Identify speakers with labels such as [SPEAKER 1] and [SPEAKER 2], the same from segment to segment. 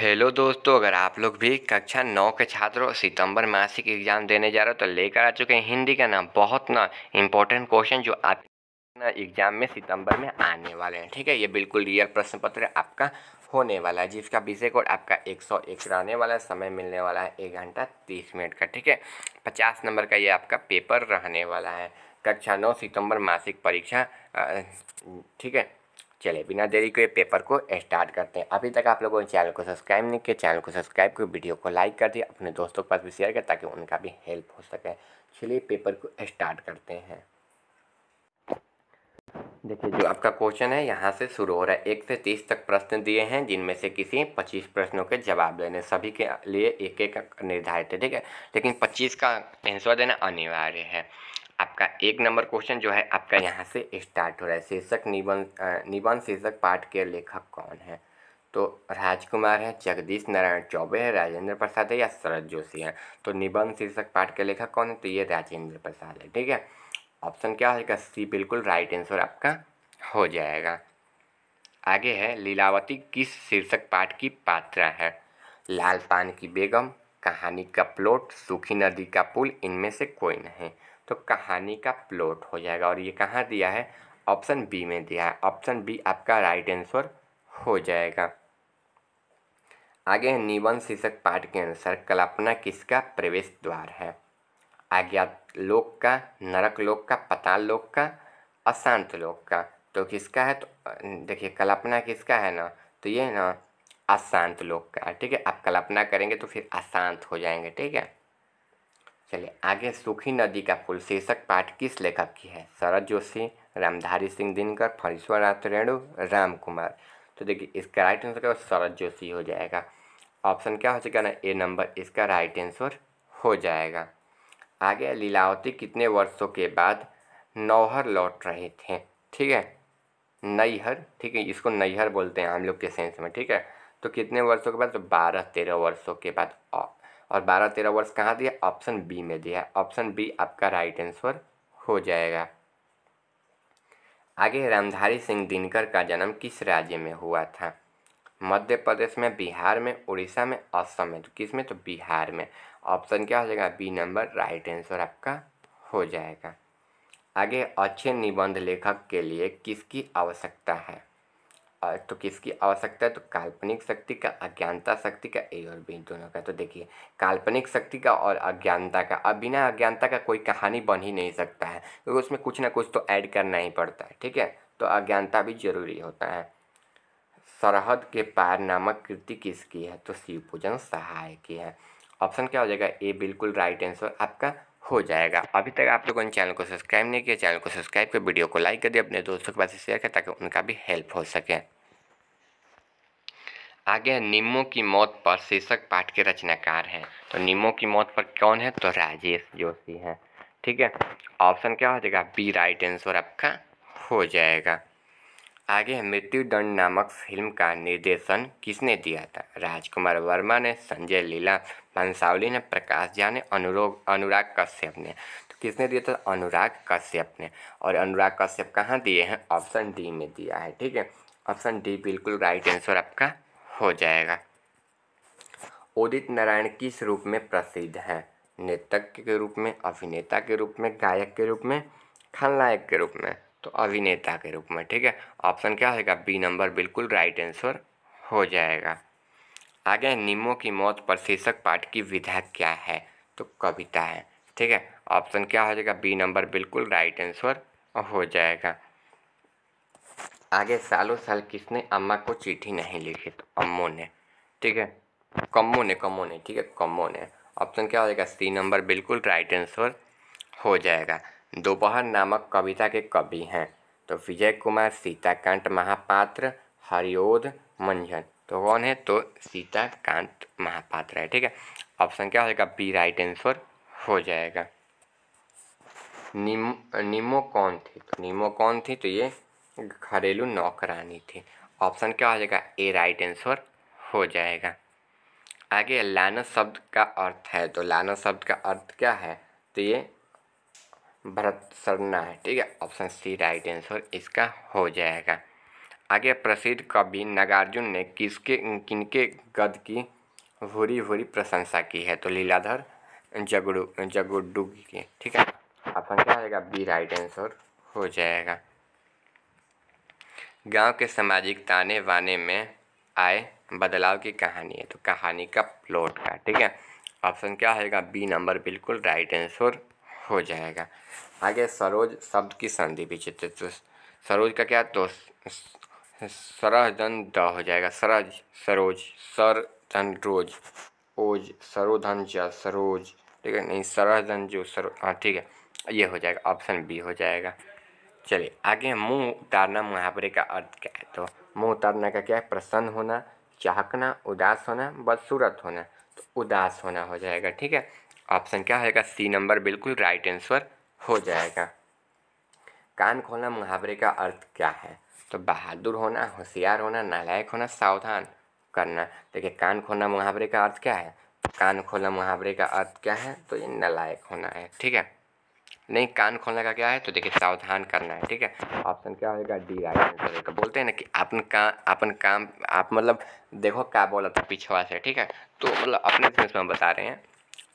[SPEAKER 1] hello दोस्तों अगर आप लोग भी कक्षा नौ के छात्रों सितंबर मासिक एग्जाम देने जा रहे हो तो लेकर आ चुके हैं हिंदी का ना बहुत ना इम्पोर्टेंट क्वेश्चन जो आप एग्जाम में सितंबर में आने वाले हैं ठीक है ये बिल्कुल रियल प्रश्न पत्र आपका होने वाला है जिसका विषय कोड आपका एक सौ एक रहने वाला है समय मिलने वाला है एक घंटा तीस मिनट का ठीक है पचास नंबर का ये आपका पेपर रहने वाला है कक्षा नौ सितंबर मासिक परीक्षा ठीक है चले बिना देरी के पेपर को स्टार्ट करते हैं अभी तक आप लोगों ने चैनल को सब्सक्राइब नहीं किया चैनल को सब्सक्राइब कर वीडियो को लाइक कर दिया अपने दोस्तों के पास भी शेयर कर ताकि उनका भी हेल्प हो सके चलिए पेपर को स्टार्ट करते हैं देखिए जो आपका क्वेश्चन है यहाँ से शुरू हो रहा है एक से तीस तक प्रश्न दिए हैं जिनमें से किसी पच्चीस प्रश्नों के जवाब देने सभी के लिए एक एक निर्धारित है ठीक है लेकिन पच्चीस का आंसर देना अनिवार्य है आपका एक नंबर क्वेश्चन जो है आपका यहाँ से स्टार्ट हो रहा है शीर्षक निबंध निबंध शीर्षक पाठ के लेखक कौन है तो राजकुमार है जगदीश नारायण चौबे है राजेंद्र प्रसाद है या शरद जोशी है तो निबंध शीर्षक पाठ के लेखक कौन है तो ये राजेंद्र प्रसाद है ठीक है ऑप्शन क्या होगा सी बिल्कुल राइट आंसर आपका हो जाएगा आगे है लीलावती किस शीर्षक पाठ की पात्रा है लाल पान की बेगम कहानी का प्लॉट सूखी नदी का पुल इनमें से कोई नहीं तो कहानी का प्लॉट हो जाएगा और ये कहाँ दिया है ऑप्शन बी में दिया है ऑप्शन बी आपका राइट आंसर हो जाएगा आगे है निबंध शीर्षक पाठ के अनुसार कल्पना किसका प्रवेश द्वार है अज्ञात लोक का नरक लोक का पताल लोक का अशांत लोक का तो किसका है तो देखिए कल्पना किसका है ना तो ये ना अशांत लोक का ठीक है आप कल्पना करेंगे तो फिर अशांत हो जाएंगे ठीक है चलिए आगे सुखी नदी का फूल शीर्षक पाठ किस लेखक की है शरद जोशी रामधारी सिंह दिनकर फणीश्वरनाथ रेणु राम कुमार तो देखिए इसका राइट आंसर क्या शरद जोशी हो जाएगा ऑप्शन क्या हो चुका ना ए नंबर इसका राइट आंसर हो जाएगा आगे लीलावती कितने वर्षों के बाद नौहर लौट रहे थे ठीक है नैहर ठीक है इसको नैहर बोलते हैं हम लोग के सेंस में ठीक है तो कितने वर्षों के बाद तो बारह तेरह वर्षों के बाद और बारह तेरह वर्ष कहाँ दिया ऑप्शन बी में दिया ऑप्शन बी आपका राइट आंसर हो जाएगा आगे रामधारी सिंह दिनकर का जन्म किस राज्य में हुआ था मध्य प्रदेश में बिहार में उड़ीसा में असम में तो किस में तो बिहार में ऑप्शन क्या हो जाएगा बी नंबर राइट आंसर आपका हो जाएगा आगे अच्छे निबंध लेखक के लिए किसकी आवश्यकता है तो किसकी आवश्यकता है तो काल्पनिक शक्ति का अज्ञानता शक्ति का ए और बी दोनों का तो देखिए काल्पनिक शक्ति का और अज्ञानता का अब बिना अज्ञानता का कोई कहानी बन ही नहीं सकता है क्योंकि तो उसमें कुछ ना कुछ तो ऐड करना ही पड़ता है ठीक है तो अज्ञानता भी जरूरी होता है सरहद के पार नामक कृति किसकी है तो शिव पूजन सहाय की है ऑप्शन क्या हो जाएगा ए बिल्कुल राइट आंसर आपका हो जाएगा अभी तक आप लोगों ने चैनल को सब्सक्राइब नहीं किया चैनल को सब्सक्राइब कर वीडियो को लाइक कर दिया अपने दोस्तों के पास शेयर करें ताकि उनका भी हेल्प हो सके आगे निम्बो की मौत पर शीर्षक पाठ के रचनाकार हैं तो निम्बो की मौत पर कौन है तो राजेश जोशी हैं ठीक है ऑप्शन क्या हो जाएगा बी राइट आंसर आपका हो जाएगा आगे है मृत्युदंड नामक फिल्म का निर्देशन किसने दिया था राजकुमार वर्मा ने संजय लीला भंसावली ने प्रकाश झा ने अनुरोग अनुराग कश्यप ने तो किसने दिया था अनुराग कश्यप ने और अनुराग कश्यप कहाँ दिए हैं ऑप्शन डी में दिया है ठीक है ऑप्शन डी बिल्कुल राइट आंसर आपका हो जाएगा उदित नारायण किस रूप में प्रसिद्ध है नेतक के रूप में अभिनेता के रूप में गायक के रूप में खलनायक के रूप में तो अभिनेता के रूप में ठीक है ऑप्शन क्या होगा बी नंबर बिल्कुल राइट आंसर हो जाएगा आगे निम्बो की मौत पर शीर्षक पाठ की विधा क्या है तो कविता है ठीक है ऑप्शन क्या हो जाएगा बी नंबर बिल्कुल राइट आंसर हो जाएगा आगे सालों साल किसने अम्मा को चिट्ठी नहीं लिखी तो अम्मो ने ठीक है कम्मो ने कम्मो ने ठीक है कम्मो ने ऑप्शन क्या हो जाएगा सी नंबर बिल्कुल राइट आंसर हो जाएगा दोपहर नामक कविता के कवि हैं तो विजय कुमार सीताकांत महापात्र हरिओद मंझन तो कौन है तो सीताकांत महापात्र है ठीक है ऑप्शन क्या हो जाएगा बी राइट आंसर हो जाएगा निम निमो कौन थी तो निमो कौन थी तो ये घरेलू नौकरानी थी ऑप्शन क्या हो जाएगा ए राइट आंसर हो जाएगा आगे लानत शब्द का अर्थ है तो लानत शब्द का अर्थ क्या है तो ये भरत सरना है ठीक है ऑप्शन सी राइट आंसर इसका हो जाएगा आगे प्रसिद्ध कवि नागार्जुन ने किसके किनके गद की भूरी भूरी प्रशंसा की है तो लीलाधर जगड़ू जगुडू की ठीक है ऑप्शन क्या आएगा बी राइट आंसर हो जाएगा गांव के सामाजिक ताने वाने में आए बदलाव की कहानी है तो कहानी का प्लॉट का ठीक है ऑप्शन क्या आएगा बी नंबर बिल्कुल राइट आंसर हो जाएगा आगे सरोज शब्द की संधि भी चित्रित तो सरोज का क्या तो सरह धन द हो जाएगा सरज सरोज सर धन रोज ओज सरोधन ज सरोज ठीक है नहीं सरह धन जो सरो हाँ ठीक है ये हो जाएगा ऑप्शन बी हो जाएगा चलिए आगे मुंह उतारना मुहावरे का अर्थ क्या है तो मुंह उतारने का क्या है प्रसन्न होना चाहकना उदास होना बदसूरत होना तो उदास होना हो जाएगा ठीक है ऑप्शन क्या होगा सी नंबर बिल्कुल राइट आंसर हो जाएगा कान खोलना मुहावरे का अर्थ क्या है तो बहादुर होना होशियार होना नालायक होना सावधान करना देखिए कान खोलना मुहावरे का अर्थ क्या है कान खोलना मुहावरे का अर्थ क्या है तो ये नालायक होना है ठीक है नहीं कान खोलने का क्या है तो देखिए सावधान करना है ठीक है ऑप्शन क्या होगा डी राइट आंसर होगा बोलते हैं ना कि अपन का अपन काम आप मतलब देखो क्या बोला था पिछवा से ठीक है तो मतलब अपने सेंस में बता रहे हैं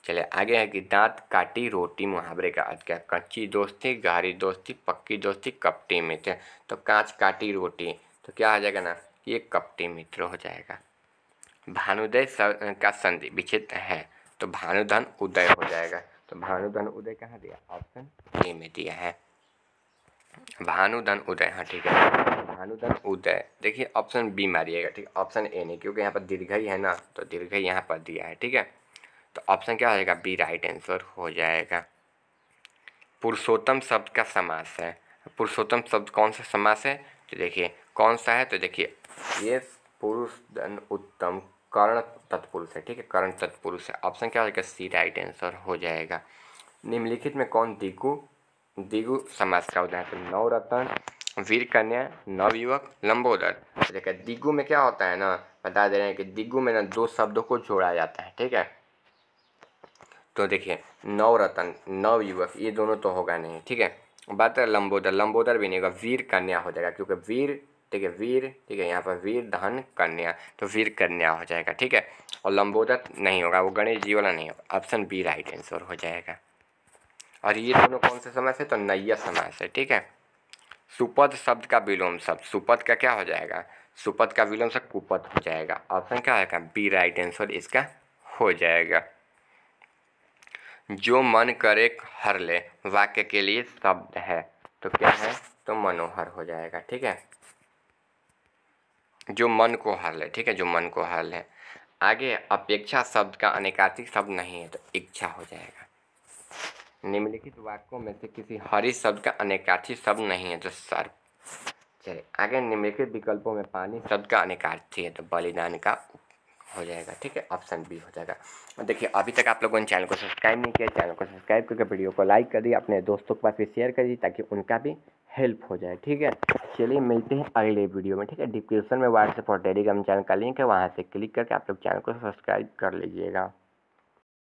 [SPEAKER 1] चले आगे है कि दांत काटी रोटी मुहावरे का अर्थ क्या कच्ची दोस्ती गहरी दोस्ती पक्की दोस्ती कपटी मित्र तो कांच काटी रोटी तो क्या हो जाएगा ना ये कपटी मित्र हो जाएगा भानुदय का संधि विच्छेद है तो भानुधन उदय हो जाएगा तो भानुधन उदय कहाँ दिया ऑप्शन ए में दिया है भानुधन उदय हाँ ठीक है भानुधन उदय देखिए ऑप्शन बी मारिएगा ठीक ऑप्शन ए नहीं क्योंकि यहाँ पर दीर्घ ही है ना तो दीर्घ यहाँ पर दिया है ठीक है तो ऑप्शन क्या हो जाएगा बी राइट आंसर हो जाएगा पुरुषोत्तम शब्द का समास है पुरुषोत्तम शब्द कौन सा समास है तो देखिए कौन सा है तो देखिए ये पुरुष धन उत्तम कर्ण तत्पुरुष है ठीक है कर्ण तत्पुरुष है ऑप्शन क्या हो जाएगा सी राइट आंसर हो जाएगा निम्नलिखित में कौन दिगु दिगु समास का उदाहरण तो नवरत्न वीर कन्या नवयुवक लंबोदर तो देखिए दिगु में क्या होता है ना बता दे रहे हैं कि दिगु में ना दो शब्दों को जोड़ा जाता है ठीक है तो देखिए नवरत्न नवयुवक ये दोनों तो होगा नहीं ठीक है बात है लंबोदर लंबोदर भी नहीं होगा वीर कन्या हो जाएगा क्योंकि वीर ठीक है वीर ठीक है यहाँ पर वीर धन कन्या तो वीर कन्या हो जाएगा ठीक है और लंबोदर नहीं होगा वो गणेश जी वाला नहीं होगा ऑप्शन बी राइट आंसर हो जाएगा और ये दोनों कौन से समय से तो नैया समय से ठीक है सुपद शब्द का विलोम शब्द सुपद का क्या हो जाएगा सुपद का विलोम शब्द कुपद हो जाएगा ऑप्शन क्या होगा बी राइट आंसर इसका हो जाएगा जो मन करे हर ले वाक्य के लिए शब्द है तो क्या है तो मनोहर हो जाएगा ठीक है जो मन को हर ले ठीक है जो मन को हर ले आगे अपेक्षा शब्द का अनेकाधिक शब्द नहीं है तो इच्छा हो जाएगा निम्नलिखित वाक्यों में से किसी हरि शब्द का अनेकार्थी शब्द नहीं है तो सर्प चलिए आगे निम्नलिखित विकल्पों में पानी शब्द का अनेकार्थी है तो बलिदान का हो जाएगा ठीक है ऑप्शन बी हो जाएगा देखिए अभी तक आप लोगों ने चैनल को सब्सक्राइब नहीं किया चैनल को सब्सक्राइब करके वीडियो को लाइक कर दिए अपने दोस्तों के पास भी शेयर करिए ताकि उनका भी हेल्प हो जाए ठीक है चलिए मिलते हैं अगले वीडियो में ठीक है डिस्क्रिप्शन में व्हाट्सएप और टेलीग्राम चैनल का लिंक है वहाँ से क्लिक करके आप लोग चैनल को सब्सक्राइब कर लीजिएगा